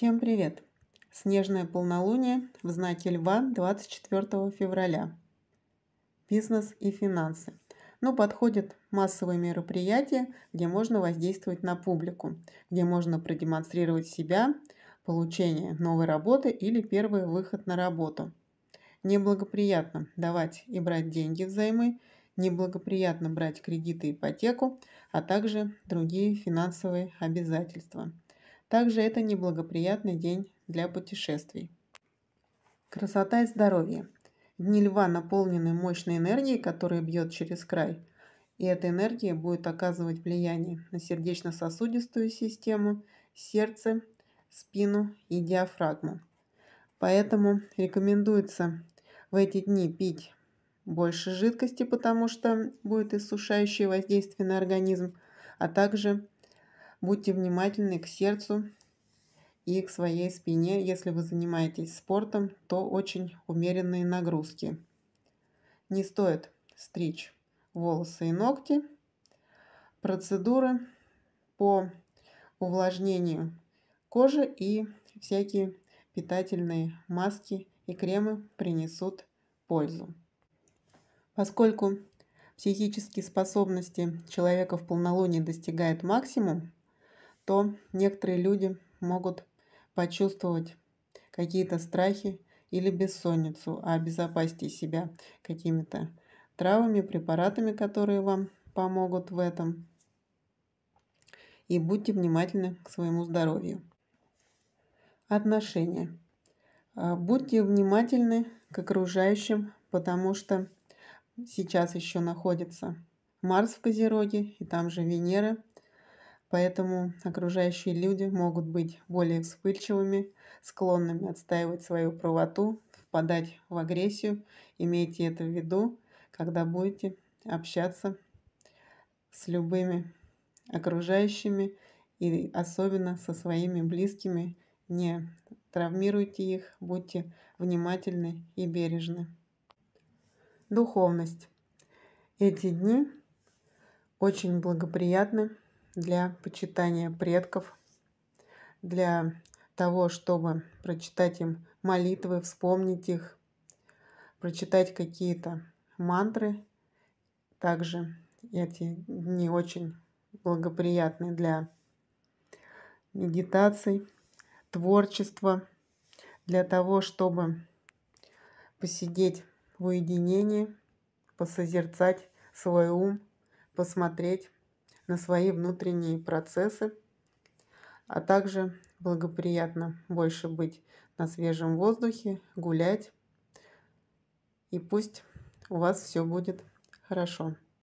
Всем привет! Снежное полнолуние в знаке Льва 24 февраля. Бизнес и финансы. Но ну, подходят массовые мероприятия, где можно воздействовать на публику, где можно продемонстрировать себя, получение новой работы или первый выход на работу. Неблагоприятно давать и брать деньги взаймы, неблагоприятно брать кредиты и ипотеку, а также другие финансовые обязательства – также это неблагоприятный день для путешествий. Красота и здоровье. Дни льва наполнены мощной энергией, которая бьет через край. И эта энергия будет оказывать влияние на сердечно-сосудистую систему, сердце, спину и диафрагму. Поэтому рекомендуется в эти дни пить больше жидкости, потому что будет иссушающее воздействие на организм, а также Будьте внимательны к сердцу и к своей спине. Если вы занимаетесь спортом, то очень умеренные нагрузки. Не стоит стричь волосы и ногти. Процедуры по увлажнению кожи и всякие питательные маски и кремы принесут пользу. Поскольку психические способности человека в полнолуние достигают максимум, что некоторые люди могут почувствовать какие-то страхи или бессонницу, а обезопасьте себя какими-то травами, препаратами, которые вам помогут в этом. И будьте внимательны к своему здоровью. Отношения. А, будьте внимательны к окружающим, потому что сейчас еще находится Марс в Козероге, и там же Венера – Поэтому окружающие люди могут быть более вспыльчивыми, склонными отстаивать свою правоту, впадать в агрессию. Имейте это в виду, когда будете общаться с любыми окружающими и особенно со своими близкими. Не травмируйте их, будьте внимательны и бережны. Духовность. Эти дни очень благоприятны для почитания предков, для того, чтобы прочитать им молитвы, вспомнить их, прочитать какие-то мантры. Также эти дни очень благоприятны для медитаций, творчества, для того, чтобы посидеть в уединении, посозерцать свой ум, посмотреть на свои внутренние процессы, а также благоприятно больше быть на свежем воздухе, гулять. И пусть у вас все будет хорошо.